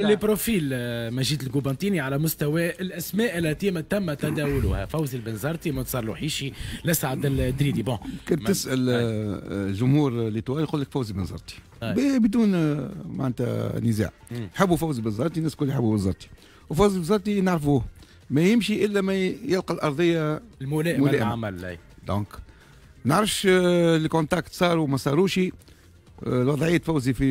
نعم. لي بروفيل آه، مجيد القوبنطيني على مستوى الاسماء التي تم تداولها فوزي البنزرتي منصر لوحيشي لسعد الدريدي بون كنت تسال آه، آه، جمهور ليتوال يقول لك فوزي بنزرتي بدون معناتها نزاع يحبوا فوزي بنزرتي الناس الكل يحبوا بنزرتي وفوزي بنزرتي نعرفوه ما يمشي الا ما يلقى الارضيه الملائمه للعمل دونك نعرفش الكونتاكت صار وما صاروش وضعيه فوزي في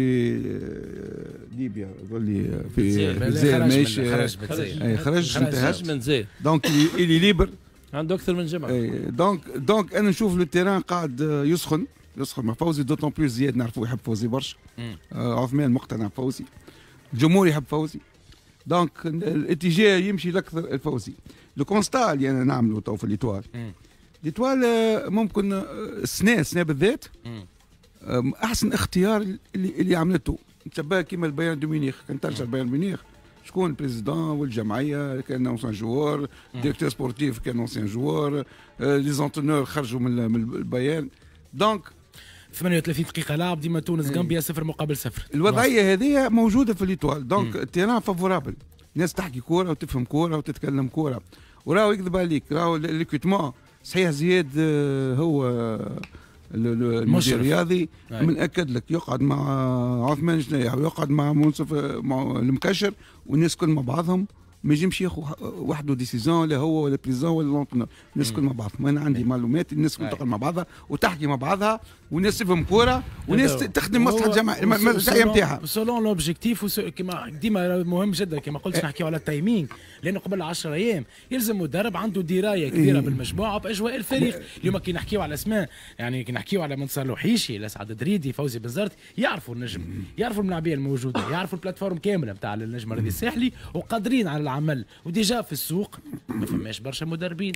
ليبيا اللي في الجزائر ماشي خرج من خرج من الجزائر دونك اللي ليبر عنده اكثر من جمعه دونك دونك انا نشوف لو تيران قاعد آه، يسخن يسخن مع فوزي دوتون بلوس زياد نعرفوا يحب فوزي برشا آه، عثمان مقتنع بفوزي الجمهور يحب فوزي دونك الاتجاه يمشي لاكثر الفوزي لو كونستا اللي انا نعمله تو في ليتوال ليتوال آه، ممكن السنه السنه بالذات احسن اختيار اللي, اللي عملته تبع كيما البيان دو ميونيخ كان ترجع البيان ميونيخ شكون البريزيدون والجمعيه كان اونسيان جوار ديكتور سبورتيف كان اونسيان جوار آه، لي زونتونور خرجوا من البيان دونك 38 دقيقة لاعب ديما تونس غامبيا صفر مقابل صفر الوضعية هذه موجودة في ليتوال دونك التيران فافورابل الناس تحكي كورة وتفهم كورة وتتكلم كورة وراهو يكذب عليك راهو ليكوتمون صحيح زياد آه، هو المدير الرياضي من اكد لك يقعد مع عثمان جنيح ويقعد مع منصف مع المكشر والناس كل مع بعضهم ما ينجمش ياخذ وحده ديسيزيون لا هو ولا بريزون ولا لونتونور الناس الكل مع بعض انا عندي معلومات الناس الكل أيوة. تقعد مع بعضها وتحكي مع بعضها والناس تفهم كوره والناس إيه، تخدم مصلحه الجماعه نتاعها سولون لوبجيكتيف كما ديما مهم جدا كما قلت إيه. نحكيو على التايمينغ لانه قبل 10 ايام يلزم مدرب عنده درايه كبيره إيه. بالمجموعه وباجواء الفريق اليوم كي نحكيو على اسماء يعني كي نحكيو على منصور لوحيشي لسعد دريدي فوزي بنزرتي يعرفوا النجم يعرفوا الملاعبيه الموجوده يعرفوا البلاتفورم كامله نتاع النجم الرياضي الساحلي وقادرين على العمل وديجا في السوق ما فماش برشا مدربين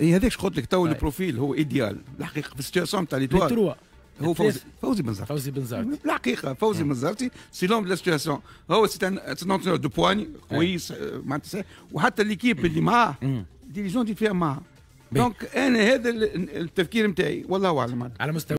اي هذاك قلت لك تو طيب. البروفيل هو ايديال الحقيقه في السيتياسيون تاع ليتوال هو فوزي فوزي بنزرتي فوزي بنزرتي الحقيقه فوزي بنزرتي سيلون لا سيتياسيون هو سي ان دو بواني كويس معناتها وحتى ليكيب اللي معاه ديليجون دي فيها معاه دونك انا هذا التفكير نتاعي والله اعلم على مستوى